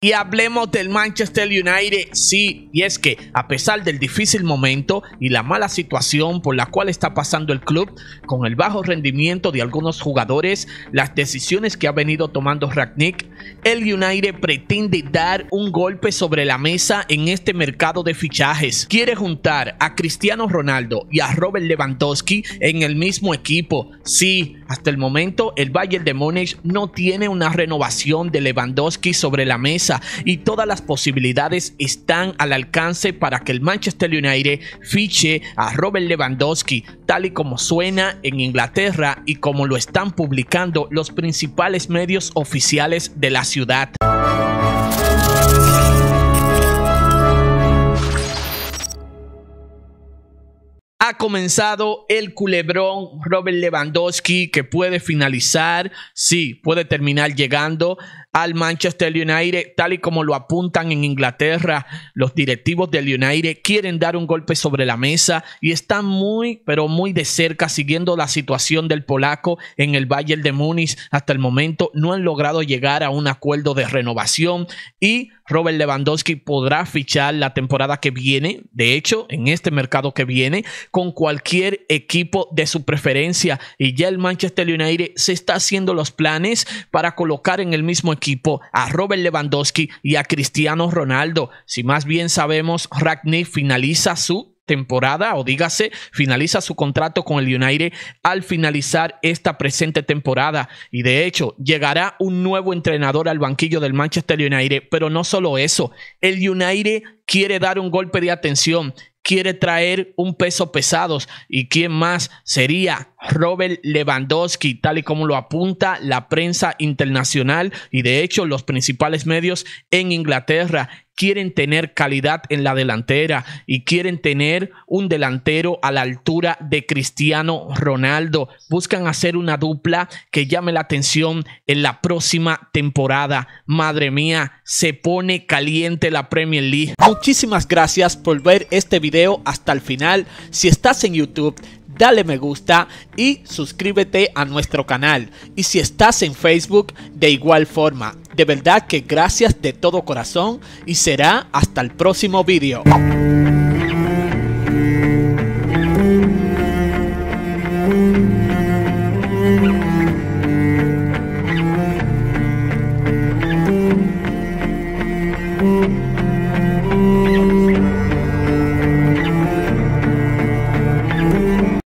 Y hablemos del Manchester United, sí, y es que a pesar del difícil momento y la mala situación por la cual está pasando el club, con el bajo rendimiento de algunos jugadores, las decisiones que ha venido tomando Ragnick, el United pretende dar un golpe sobre la mesa en este mercado de fichajes. Quiere juntar a Cristiano Ronaldo y a Robert Lewandowski en el mismo equipo. Sí, hasta el momento el Bayern de Múnich no tiene una renovación de Lewandowski sobre la mesa y todas las posibilidades están al alcance para que el Manchester United fiche a Robert Lewandowski, tal y como suena en Inglaterra y como lo están publicando los principales medios oficiales de la ciudad. ha comenzado el culebrón Robert Lewandowski que puede finalizar, sí, puede terminar llegando al Manchester United, tal y como lo apuntan en Inglaterra. Los directivos del United quieren dar un golpe sobre la mesa y están muy, pero muy de cerca siguiendo la situación del polaco en el Bayern de Múnich. Hasta el momento no han logrado llegar a un acuerdo de renovación y Robert Lewandowski podrá fichar la temporada que viene, de hecho, en este mercado que viene, con cualquier equipo de su preferencia y ya el Manchester United se está haciendo los planes para colocar en el mismo equipo a Robert Lewandowski y a Cristiano Ronaldo. Si más bien sabemos, Ragnick finaliza su temporada, o dígase, finaliza su contrato con el United al finalizar esta presente temporada. Y de hecho, llegará un nuevo entrenador al banquillo del Manchester United, pero no solo eso, el United quiere dar un golpe de atención quiere traer un peso pesados y quién más sería Robert Lewandowski, tal y como lo apunta la prensa internacional y de hecho los principales medios en Inglaterra quieren tener calidad en la delantera y quieren tener un delantero a la altura de Cristiano Ronaldo. Buscan hacer una dupla que llame la atención en la próxima temporada. Madre mía, se pone caliente la Premier League. Muchísimas gracias por ver este video hasta el final. Si estás en YouTube, dale me gusta y suscríbete a nuestro canal. Y si estás en Facebook, de igual forma. De verdad que gracias de todo corazón y será hasta el próximo vídeo.